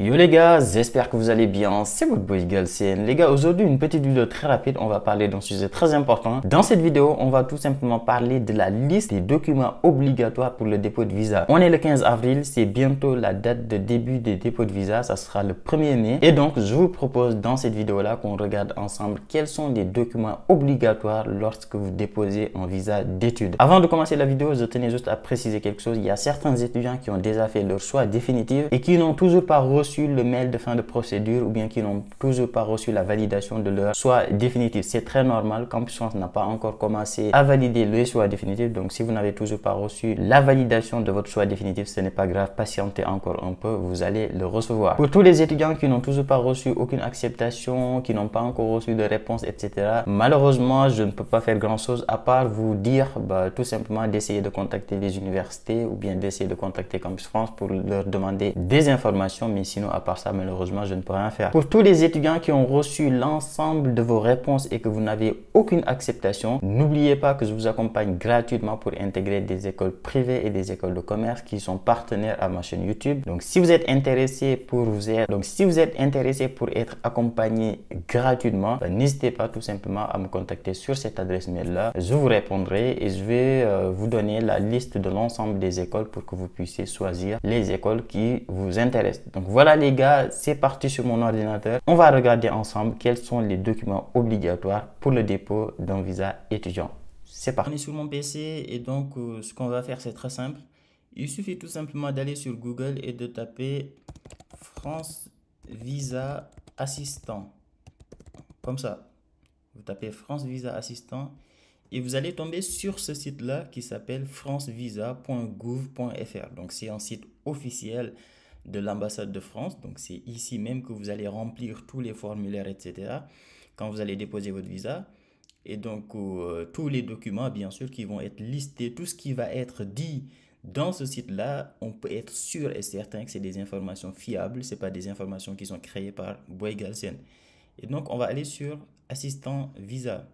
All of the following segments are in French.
Yo les gars, j'espère que vous allez bien, c'est votre boy CN. Les gars, aujourd'hui une petite vidéo très rapide, on va parler d'un sujet très important. Dans cette vidéo, on va tout simplement parler de la liste des documents obligatoires pour le dépôt de visa. On est le 15 avril, c'est bientôt la date de début des dépôts de visa, ça sera le 1er mai. Et donc, je vous propose dans cette vidéo là qu'on regarde ensemble quels sont les documents obligatoires lorsque vous déposez un visa d'études. Avant de commencer la vidéo, je tenais juste à préciser quelque chose, il y a certains étudiants qui ont déjà fait leur choix définitif et qui n'ont toujours pas reçu reçu le mail de fin de procédure ou bien qui n'ont toujours pas reçu la validation de leur choix définitif. C'est très normal. Campus France n'a pas encore commencé à valider le choix définitif. Donc, si vous n'avez toujours pas reçu la validation de votre choix définitif, ce n'est pas grave. Patientez encore un peu. Vous allez le recevoir. Pour tous les étudiants qui n'ont toujours pas reçu aucune acceptation, qui n'ont pas encore reçu de réponse, etc. Malheureusement, je ne peux pas faire grand chose à part vous dire bah, tout simplement d'essayer de contacter les universités ou bien d'essayer de contacter Campus France pour leur demander des informations. Mais si sinon, à part ça, malheureusement, je ne peux rien faire. Pour tous les étudiants qui ont reçu l'ensemble de vos réponses et que vous n'avez aucune acceptation, n'oubliez pas que je vous accompagne gratuitement pour intégrer des écoles privées et des écoles de commerce qui sont partenaires à ma chaîne YouTube. Donc, si vous êtes intéressé pour vous être, donc si vous êtes intéressé pour être accompagné gratuitement, ben, n'hésitez pas tout simplement à me contacter sur cette adresse mail là. Je vous répondrai et je vais euh, vous donner la liste de l'ensemble des écoles pour que vous puissiez choisir les écoles qui vous intéressent. Donc voilà voilà les gars, c'est parti sur mon ordinateur. On va regarder ensemble quels sont les documents obligatoires pour le dépôt d'un visa étudiant. C'est parti. On est sur mon PC et donc euh, ce qu'on va faire c'est très simple. Il suffit tout simplement d'aller sur Google et de taper France Visa Assistant. Comme ça. Vous tapez France Visa Assistant et vous allez tomber sur ce site-là qui s'appelle francevisa.gouv.fr. Donc c'est un site officiel de l'ambassade de France. Donc c'est ici même que vous allez remplir tous les formulaires, etc. Quand vous allez déposer votre visa. Et donc euh, tous les documents, bien sûr, qui vont être listés, tout ce qui va être dit dans ce site-là, on peut être sûr et certain que c'est des informations fiables, ce pas des informations qui sont créées par Boygalsen. Et donc, on va aller sur Assistant Visa.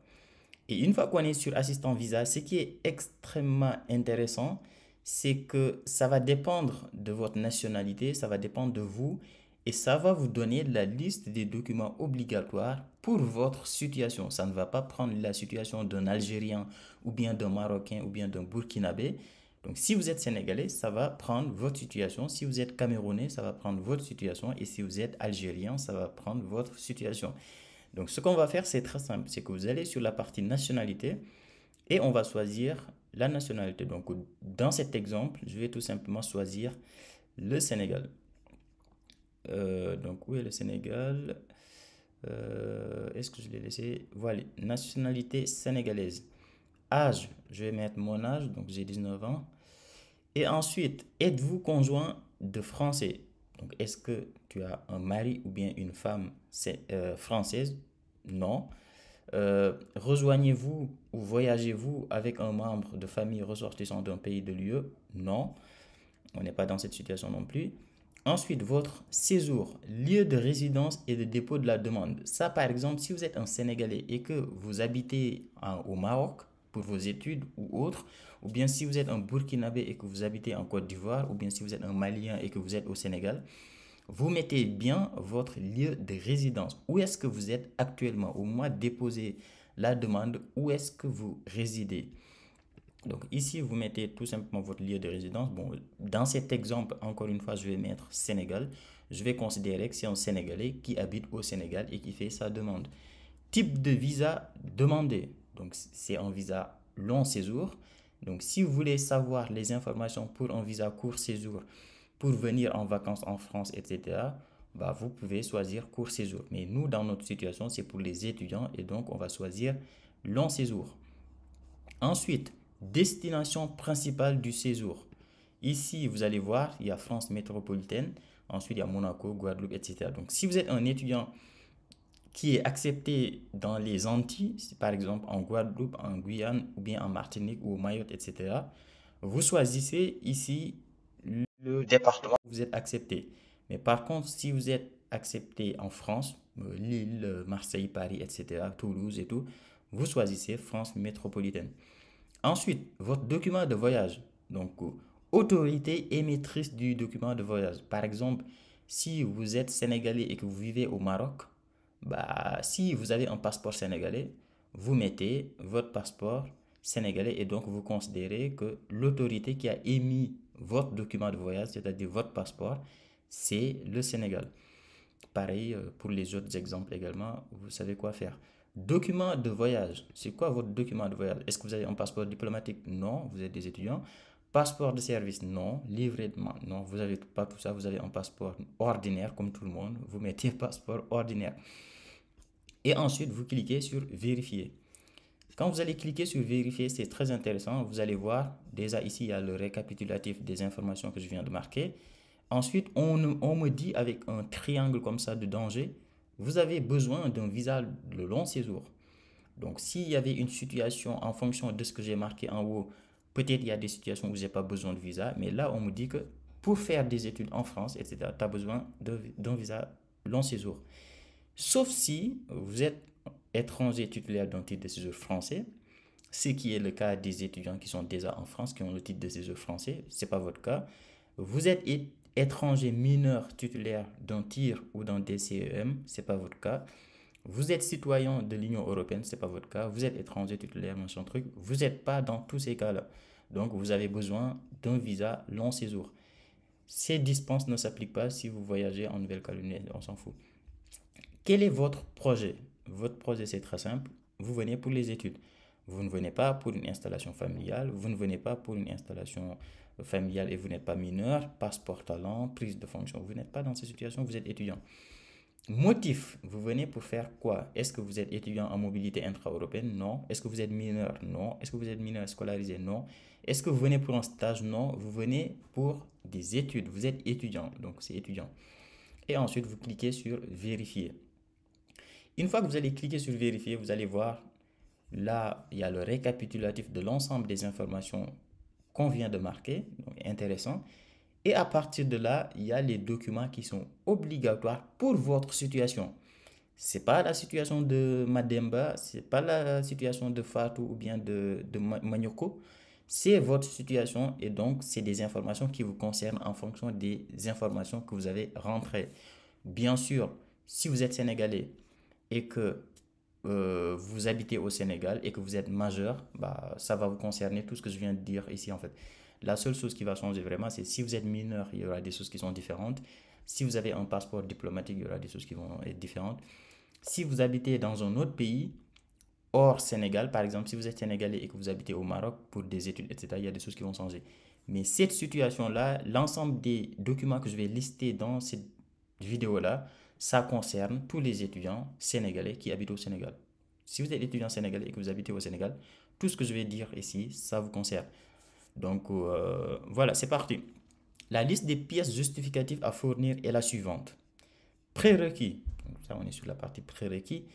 Et une fois qu'on est sur Assistant Visa, ce qui est extrêmement intéressant, c'est que ça va dépendre de votre nationalité, ça va dépendre de vous et ça va vous donner la liste des documents obligatoires pour votre situation. Ça ne va pas prendre la situation d'un Algérien ou bien d'un Marocain ou bien d'un Burkinabé. Donc si vous êtes Sénégalais, ça va prendre votre situation. Si vous êtes Camerounais, ça va prendre votre situation. Et si vous êtes Algérien, ça va prendre votre situation. Donc ce qu'on va faire, c'est très simple. C'est que vous allez sur la partie nationalité et on va choisir la nationalité. Donc, dans cet exemple, je vais tout simplement choisir le Sénégal. Euh, donc, où est le Sénégal euh, Est-ce que je l'ai laissé Voilà, nationalité sénégalaise. Âge, je vais mettre mon âge, donc j'ai 19 ans. Et ensuite, êtes-vous conjoint de Français Donc, est-ce que tu as un mari ou bien une femme euh, française Non. Euh, rejoignez-vous ou voyagez-vous avec un membre de famille ressortissant d'un pays de lieu e? Non, on n'est pas dans cette situation non plus. Ensuite, votre séjour, lieu de résidence et de dépôt de la demande. Ça, par exemple, si vous êtes un Sénégalais et que vous habitez au Maroc pour vos études ou autres, ou bien si vous êtes un Burkinabé et que vous habitez en Côte d'Ivoire, ou bien si vous êtes un Malien et que vous êtes au Sénégal, vous mettez bien votre lieu de résidence. Où est-ce que vous êtes actuellement Au moins, déposez la demande. Où est-ce que vous résidez donc ici, vous mettez tout simplement votre lieu de résidence. Bon, dans cet exemple, encore une fois, je vais mettre Sénégal. Je vais considérer que c'est un Sénégalais qui habite au Sénégal et qui fait sa demande. Type de visa demandé. Donc c'est un visa long séjour. Donc si vous voulez savoir les informations pour un visa court séjour, pour venir en vacances en France, etc., bah, vous pouvez choisir court séjour. Mais nous, dans notre situation, c'est pour les étudiants et donc on va choisir long séjour. Ensuite, destination principale du séjour. Ici, vous allez voir, il y a France métropolitaine, ensuite il y a Monaco, Guadeloupe, etc. Donc si vous êtes un étudiant qui est accepté dans les Antilles, par exemple en Guadeloupe, en Guyane ou bien en Martinique ou au Mayotte, etc., vous choisissez ici le département. Vous êtes accepté. Mais par contre, si vous êtes accepté en France, euh, Lille, euh, Marseille, Paris, etc., Toulouse et tout, vous choisissez France métropolitaine. Ensuite, votre document de voyage. Donc, euh, autorité émettrice du document de voyage. Par exemple, si vous êtes sénégalais et que vous vivez au Maroc, bah, si vous avez un passeport sénégalais, vous mettez votre passeport sénégalais et donc vous considérez que l'autorité qui a émis votre document de voyage, c'est-à-dire votre passeport, c'est le Sénégal. Pareil euh, pour les autres exemples également, vous savez quoi faire. Document de voyage, c'est quoi votre document de voyage Est-ce que vous avez un passeport diplomatique Non, vous êtes des étudiants. Passeport de service, non. Livret de main, non. Vous n'avez pas tout ça. Vous avez un passeport ordinaire, comme tout le monde. Vous mettez passeport ordinaire. Et ensuite, vous cliquez sur vérifier. Quand vous allez cliquer sur vérifier, c'est très intéressant. Vous allez voir, déjà ici, il y a le récapitulatif des informations que je viens de marquer. Ensuite, on, on me dit avec un triangle comme ça de danger, vous avez besoin d'un visa de long séjour. Donc, s'il y avait une situation en fonction de ce que j'ai marqué en haut, peut-être il y a des situations où vous n'avez pas besoin de visa, mais là, on me dit que pour faire des études en France, etc., tu as besoin d'un visa long séjour. Sauf si vous êtes étranger titulaire d'un titre de séjour français, ce qui est le cas des étudiants qui sont déjà en France, qui ont le titre de séjour français, ce n'est pas votre cas. Vous êtes étranger mineur titulaire d'un TIR ou d'un DCEM, ce n'est pas votre cas. Vous êtes citoyen de l'Union européenne, ce n'est pas votre cas. Vous êtes étranger titulaire, machin truc. Vous n'êtes pas dans tous ces cas-là. Donc, vous avez besoin d'un visa long séjour. Ces dispenses ne s'appliquent pas si vous voyagez en Nouvelle-Calédonie, on s'en fout. Quel est votre projet votre projet c'est très simple, vous venez pour les études. Vous ne venez pas pour une installation familiale, vous ne venez pas pour une installation familiale et vous n'êtes pas mineur, passeport talent, prise de fonction, vous n'êtes pas dans ces situations, vous êtes étudiant. Motif, vous venez pour faire quoi Est-ce que vous êtes étudiant en mobilité intra-européenne Non. Est-ce que vous êtes mineur Non. Est-ce que vous êtes mineur scolarisé Non. Est-ce que vous venez pour un stage Non. Vous venez pour des études. Vous êtes étudiant, donc c'est étudiant. Et ensuite, vous cliquez sur vérifier. Une fois que vous allez cliquer sur vérifier, vous allez voir, là, il y a le récapitulatif de l'ensemble des informations qu'on vient de marquer, donc intéressant. Et à partir de là, il y a les documents qui sont obligatoires pour votre situation. Ce n'est pas la situation de Mademba, ce n'est pas la situation de Fatou ou bien de, de Manioko. C'est votre situation et donc c'est des informations qui vous concernent en fonction des informations que vous avez rentrées. Bien sûr, si vous êtes sénégalais, et que euh, vous habitez au Sénégal et que vous êtes majeur, bah, ça va vous concerner tout ce que je viens de dire ici en fait. La seule chose qui va changer vraiment, c'est si vous êtes mineur, il y aura des choses qui sont différentes. Si vous avez un passeport diplomatique, il y aura des choses qui vont être différentes. Si vous habitez dans un autre pays, hors Sénégal, par exemple, si vous êtes sénégalais et que vous habitez au Maroc pour des études, etc., il y a des choses qui vont changer. Mais cette situation-là, l'ensemble des documents que je vais lister dans cette vidéo-là, ça concerne tous les étudiants sénégalais qui habitent au Sénégal. Si vous êtes étudiant sénégalais et que vous habitez au Sénégal, tout ce que je vais dire ici, ça vous concerne. Donc euh, voilà, c'est parti. La liste des pièces justificatives à fournir est la suivante. Prérequis, donc ça on est sur la partie prérequis.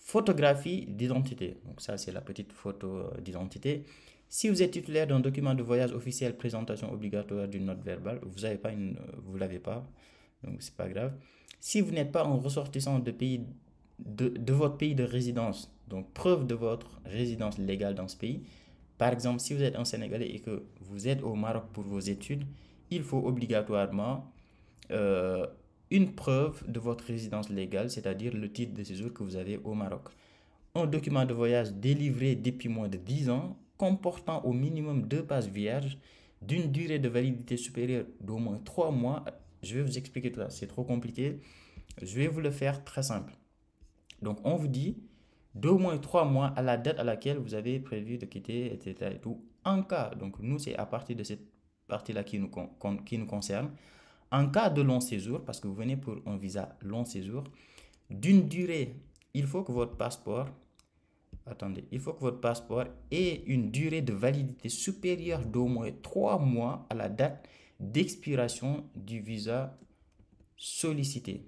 Photographie d'identité, donc ça c'est la petite photo euh, d'identité. Si vous êtes titulaire d'un document de voyage officiel, présentation obligatoire d'une note verbale, vous n'avez pas une, euh, vous l'avez pas, donc c'est pas grave. Si vous n'êtes pas un ressortissant de, pays, de, de votre pays de résidence, donc preuve de votre résidence légale dans ce pays, par exemple, si vous êtes un Sénégalais et que vous êtes au Maroc pour vos études, il faut obligatoirement euh, une preuve de votre résidence légale, c'est-à-dire le titre de séjour que vous avez au Maroc. Un document de voyage délivré depuis moins de 10 ans, comportant au minimum deux passes vierges, d'une durée de validité supérieure d'au moins 3 mois je vais vous expliquer tout ça, c'est trop compliqué. Je vais vous le faire très simple. Donc on vous dit deux moins trois mois à la date à laquelle vous avez prévu de quitter, etc. Et tout. En cas, donc nous c'est à partir de cette partie-là qui nous, qui nous concerne. En cas de long séjour, parce que vous venez pour un visa long séjour, d'une durée, il faut que votre passeport, attendez, il faut que votre passeport ait une durée de validité supérieure d'au moins trois mois à la date d'expiration du visa sollicité.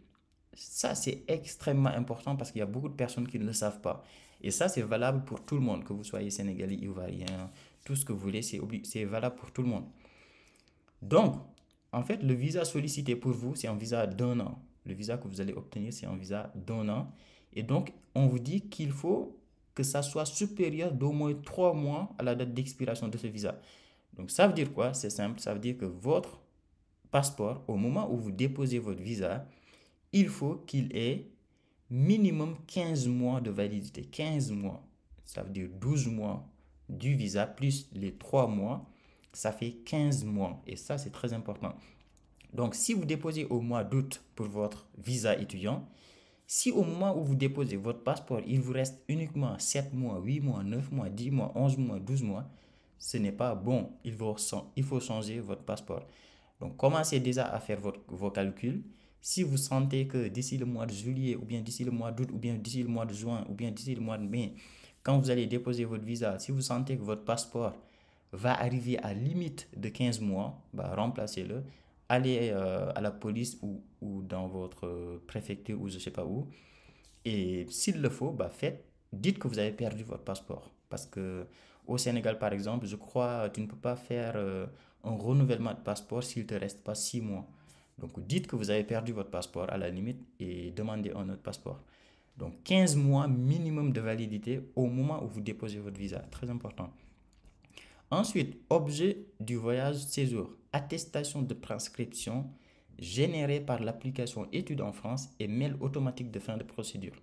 Ça, c'est extrêmement important parce qu'il y a beaucoup de personnes qui ne le savent pas. Et ça, c'est valable pour tout le monde, que vous soyez sénégalais, ivoirien, tout ce que vous voulez, c'est valable pour tout le monde. Donc, en fait, le visa sollicité pour vous, c'est un visa d'un an. Le visa que vous allez obtenir, c'est un visa d'un an. Et donc, on vous dit qu'il faut que ça soit supérieur d'au moins trois mois à la date d'expiration de ce visa. Donc ça veut dire quoi C'est simple, ça veut dire que votre passeport, au moment où vous déposez votre visa, il faut qu'il ait minimum 15 mois de validité. 15 mois, ça veut dire 12 mois du visa plus les 3 mois, ça fait 15 mois. Et ça, c'est très important. Donc si vous déposez au mois d'août pour votre visa étudiant, si au moment où vous déposez votre passeport, il vous reste uniquement 7 mois, 8 mois, 9 mois, 10 mois, 11 mois, 12 mois, ce n'est pas bon. Il faut, changer votre passeport. Donc, commencez déjà à faire votre, vos calculs. Si vous sentez que d'ici le mois de juillet, ou bien d'ici le mois d'août, ou bien d'ici le mois de juin, ou bien d'ici le mois de mai, quand vous allez déposer votre visa, si vous sentez que votre passeport va arriver à limite de 15 mois, bah, remplacez-le. Allez euh, à la police ou, dans votre préfecture ou je ne sais pas où. Et s'il le faut, bah, faites, dites que vous avez perdu votre passeport. Parce que au Sénégal, par exemple, je crois tu ne peux pas faire euh, un renouvellement de passeport s'il te reste pas six mois. Donc dites que vous avez perdu votre passeport à la limite et demandez un autre passeport. Donc 15 mois minimum de validité au moment où vous déposez votre visa. Très important. Ensuite, objet du voyage séjour, attestation de transcription générée par l'application études en France et mail automatique de fin de procédure.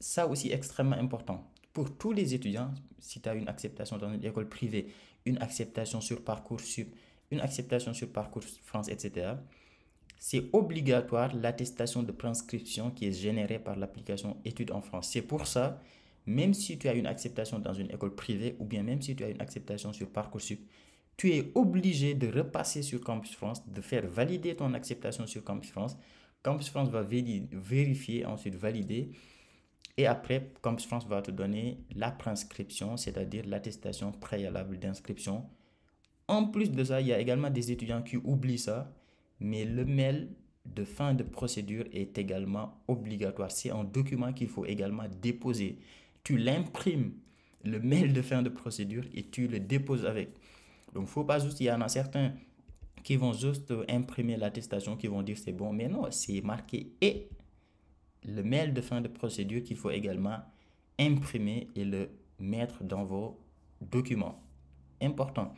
Ça aussi extrêmement important. Pour tous les étudiants, si tu as une acceptation dans une école privée, une acceptation sur Parcoursup, une acceptation sur Parcours France, etc., c'est obligatoire l'attestation de transcription qui est générée par l'application Études en France. C'est pour ça, même si tu as une acceptation dans une école privée ou bien même si tu as une acceptation sur Parcoursup, tu es obligé de repasser sur Campus France, de faire valider ton acceptation sur Campus France. Campus France va vérifier, ensuite valider et après, Campus France va te donner la prescription, c'est-à-dire l'attestation préalable d'inscription. En plus de ça, il y a également des étudiants qui oublient ça, mais le mail de fin de procédure est également obligatoire. C'est un document qu'il faut également déposer. Tu l'imprimes, le mail de fin de procédure, et tu le déposes avec. Donc, faut pas juste, il y en a certains qui vont juste imprimer l'attestation, qui vont dire c'est bon, mais non, c'est marqué et le mail de fin de procédure qu'il faut également imprimer et le mettre dans vos documents. Important.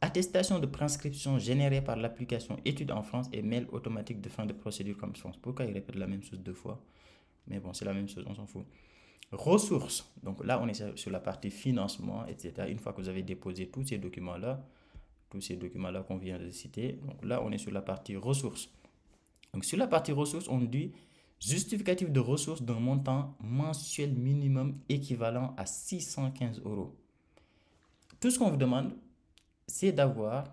Attestation de transcription générée par l'application études en France et mail automatique de fin de procédure comme France. Pourquoi il répète la même chose deux fois Mais bon, c'est la même chose, on s'en fout. Ressources. Donc là, on est sur la partie financement, etc. Une fois que vous avez déposé tous ces documents-là, tous ces documents-là qu'on vient de citer, donc là, on est sur la partie ressources. Donc sur la partie ressources, on dit Justificatif de ressources d'un montant mensuel minimum équivalent à 615 euros. Tout ce qu'on vous demande, c'est d'avoir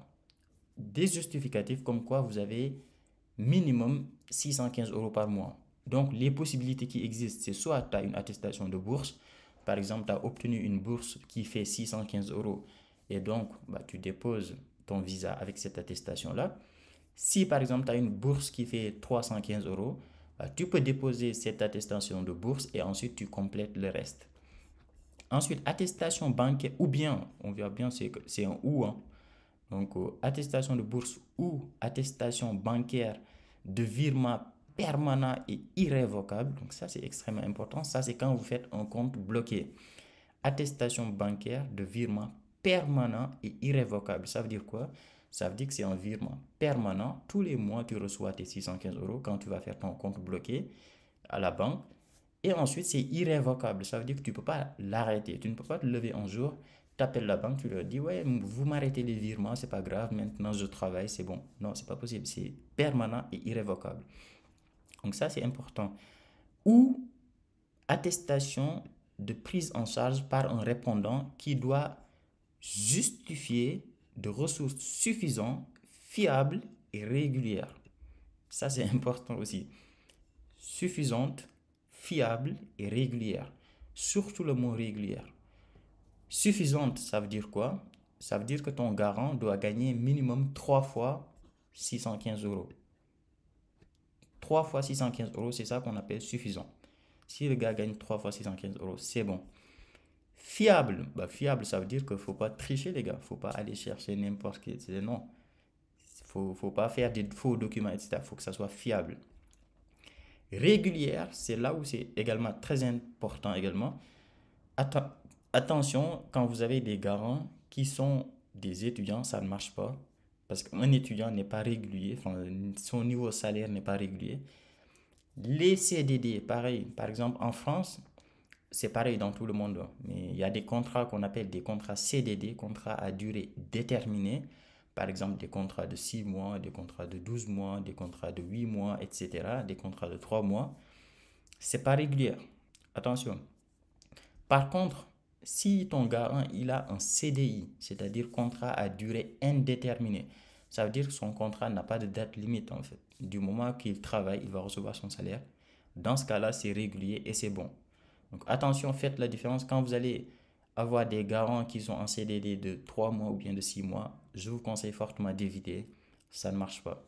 des justificatifs comme quoi vous avez minimum 615 euros par mois. Donc, les possibilités qui existent, c'est soit tu as une attestation de bourse, par exemple, tu as obtenu une bourse qui fait 615 euros et donc bah, tu déposes ton visa avec cette attestation-là. Si par exemple, tu as une bourse qui fait 315 euros, euh, tu peux déposer cette attestation de bourse et ensuite tu complètes le reste. Ensuite, attestation bancaire ou bien, on verra bien, c'est un ou. Hein. Donc, euh, attestation de bourse ou attestation bancaire de virement permanent et irrévocable. Donc, ça, c'est extrêmement important. Ça, c'est quand vous faites un compte bloqué. Attestation bancaire de virement permanent et irrévocable. Ça veut dire quoi ça veut dire que c'est un virement permanent. Tous les mois, tu reçois tes 615 euros quand tu vas faire ton compte bloqué à la banque. Et ensuite, c'est irrévocable. Ça veut dire que tu ne peux pas l'arrêter. Tu ne peux pas te lever un jour, t'appelles la banque, tu leur dis Ouais, vous m'arrêtez les virements, c'est pas grave, maintenant je travaille, c'est bon. Non, c'est pas possible. C'est permanent et irrévocable. Donc, ça, c'est important. Ou attestation de prise en charge par un répondant qui doit justifier de ressources suffisantes, fiables et régulières. Ça, c'est important aussi. Suffisantes, fiables et régulières. Surtout le mot régulière. Suffisantes, ça veut dire quoi Ça veut dire que ton garant doit gagner minimum 3 fois 615 euros. 3 fois 615 euros, c'est ça qu'on appelle suffisant. Si le gars gagne 3 fois 615 euros, c'est bon. Fiable, bah, fiable, ça veut dire qu'il ne faut pas tricher, les gars. Il ne faut pas aller chercher n'importe qui. Non. Il faut, faut pas faire des faux documents, etc. Il faut que ça soit fiable. Régulière, c'est là où c'est également très important également. attention, quand vous avez des garants qui sont des étudiants, ça ne marche pas. Parce qu'un étudiant n'est pas régulier, son niveau salaire n'est pas régulier. Les CDD, pareil, par exemple en France, c'est pareil dans tout le monde. Hein. Mais il y a des contrats qu'on appelle des contrats CDD, contrats à durée déterminée. Par exemple, des contrats de 6 mois, des contrats de 12 mois, des contrats de 8 mois, etc. Des contrats de 3 mois. C'est pas régulier. Attention. Par contre, si ton gars, il a un CDI, c'est-à-dire contrat à durée indéterminée, ça veut dire que son contrat n'a pas de date limite en fait. Du moment qu'il travaille, il va recevoir son salaire. Dans ce cas-là, c'est régulier et c'est bon. Donc attention, faites la différence. Quand vous allez avoir des garants qui sont en CDD de 3 mois ou bien de 6 mois, je vous conseille fortement d'éviter. Ça ne marche pas.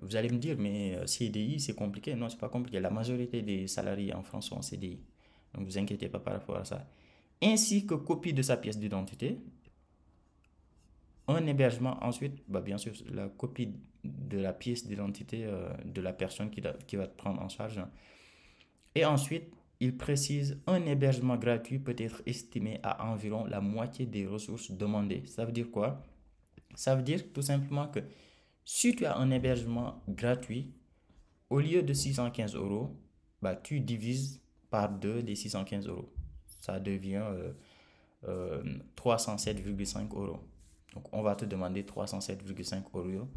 Vous allez me dire, mais euh, CDI, c'est compliqué. Non, c'est pas compliqué. La majorité des salariés en France sont en CDI. Donc, vous inquiétez pas par rapport à ça. Ainsi que copie de sa pièce d'identité. Un hébergement, ensuite, bah, bien sûr, la copie de la pièce d'identité euh, de la personne qui, qui va te prendre en charge. Et ensuite, il précise un hébergement gratuit peut être estimé à environ la moitié des ressources demandées. Ça veut dire quoi Ça veut dire tout simplement que si tu as un hébergement gratuit, au lieu de 615 euros, bah, tu divises par deux les 615 euros. Ça devient 307,5 euh, euh, euros. Donc on va te demander 307,5 euros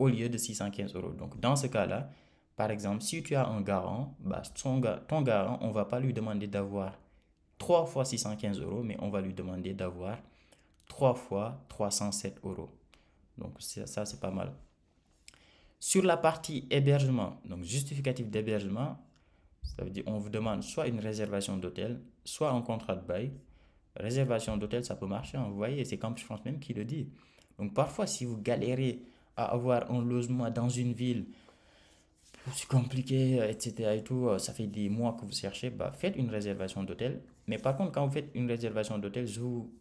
au lieu de 615 euros. Donc dans ce cas-là, par exemple, si tu as un garant, bah, ton, garant, on ne va pas lui demander d'avoir 3 fois 615 euros, mais on va lui demander d'avoir 3 fois 307 euros. Donc ça, c'est pas mal. Sur la partie hébergement, donc justificatif d'hébergement, ça veut dire on vous demande soit une réservation d'hôtel, soit un contrat de bail. Réservation d'hôtel, ça peut marcher, hein, vous voyez, c'est Campus France même qui le dit. Donc parfois, si vous galérez à avoir un logement dans une ville, c'est compliqué, euh, etc. Et tout, euh, ça fait des mois que vous cherchez, bah, faites une réservation d'hôtel. Mais par contre, quand vous faites une réservation d'hôtel, je vous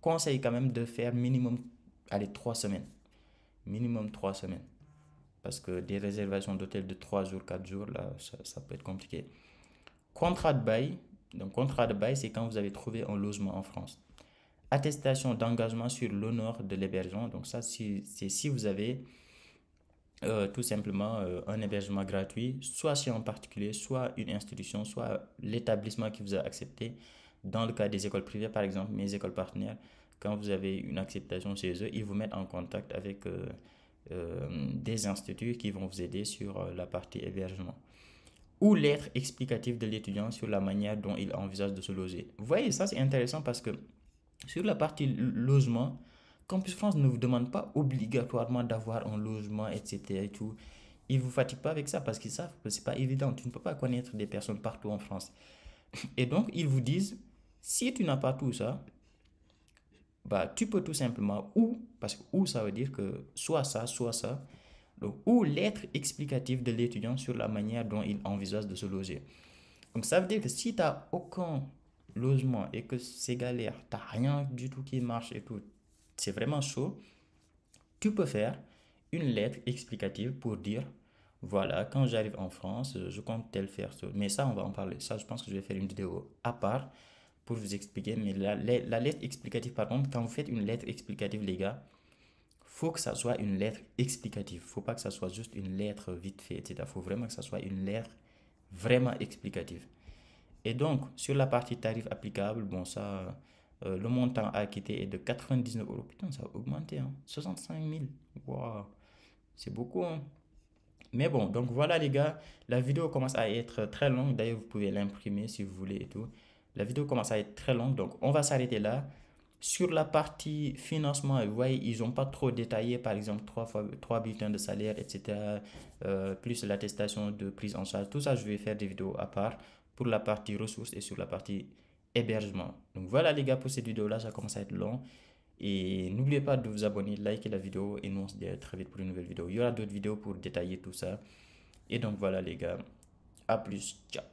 conseille quand même de faire minimum, allez, trois semaines. Minimum trois semaines. Parce que des réservations d'hôtel de trois jours, quatre jours, là, ça, ça peut être compliqué. Contrat de bail. Donc, contrat de bail, c'est quand vous avez trouvé un logement en France. Attestation d'engagement sur l'honneur de l'hébergement. Donc, ça, c'est si vous avez euh, tout simplement euh, un hébergement gratuit, soit chez un particulier, soit une institution, soit l'établissement qui vous a accepté. Dans le cas des écoles privées, par exemple, mes écoles partenaires, quand vous avez une acceptation chez eux, ils vous mettent en contact avec euh, des instituts qui vont vous aider sur la partie hébergement. Ou l'être explicatif de l'étudiant sur la manière dont il envisage de se loger. Vous voyez, ça c'est intéressant parce que sur la partie logement, Campus France ne vous demande pas obligatoirement d'avoir un logement, etc. Et tout. Ils ne vous fatiguent pas avec ça parce qu'ils savent que ce n'est pas évident. Tu ne peux pas connaître des personnes partout en France. Et donc, ils vous disent, si tu n'as pas tout ça, bah, tu peux tout simplement, ou, parce que ou ça veut dire que soit ça, soit ça, ou l'être explicative de l'étudiant sur la manière dont il envisage de se loger. Donc ça veut dire que si tu n'as aucun logement et que c'est galère, tu n'as rien du tout qui marche et tout, c'est vraiment chaud, tu peux faire une lettre explicative pour dire voilà, quand j'arrive en France, euh, je compte tel faire ce... Mais ça, on va en parler. Ça, je pense que je vais faire une vidéo à part pour vous expliquer. Mais la, lettre explicative, par contre, quand vous faites une lettre explicative, les gars, faut que ça soit une lettre explicative. Faut pas que ça soit juste une lettre vite fait, etc. Faut vraiment que ça soit une lettre vraiment explicative. Et donc, sur la partie tarif applicable, bon, ça, euh, le montant à acquitter est de 99 euros. Putain, ça a augmenté. Hein. 65 000. Waouh. C'est beaucoup. Hein. Mais bon, donc voilà les gars. La vidéo commence à être très longue. D'ailleurs, vous pouvez l'imprimer si vous voulez et tout. La vidéo commence à être très longue. Donc, on va s'arrêter là. Sur la partie financement, vous voyez, ils n'ont pas trop détaillé, par exemple, trois, fois, trois bulletins de salaire, etc. Euh, plus l'attestation de prise en charge. Tout ça, je vais faire des vidéos à part pour la partie ressources et sur la partie hébergement. Donc voilà les gars pour cette vidéo-là, ça commence à être long. Et n'oubliez pas de vous abonner, liker la vidéo et nous on se dit très vite pour une nouvelle vidéo. Il y aura d'autres vidéos pour détailler tout ça. Et donc voilà les gars, à plus, ciao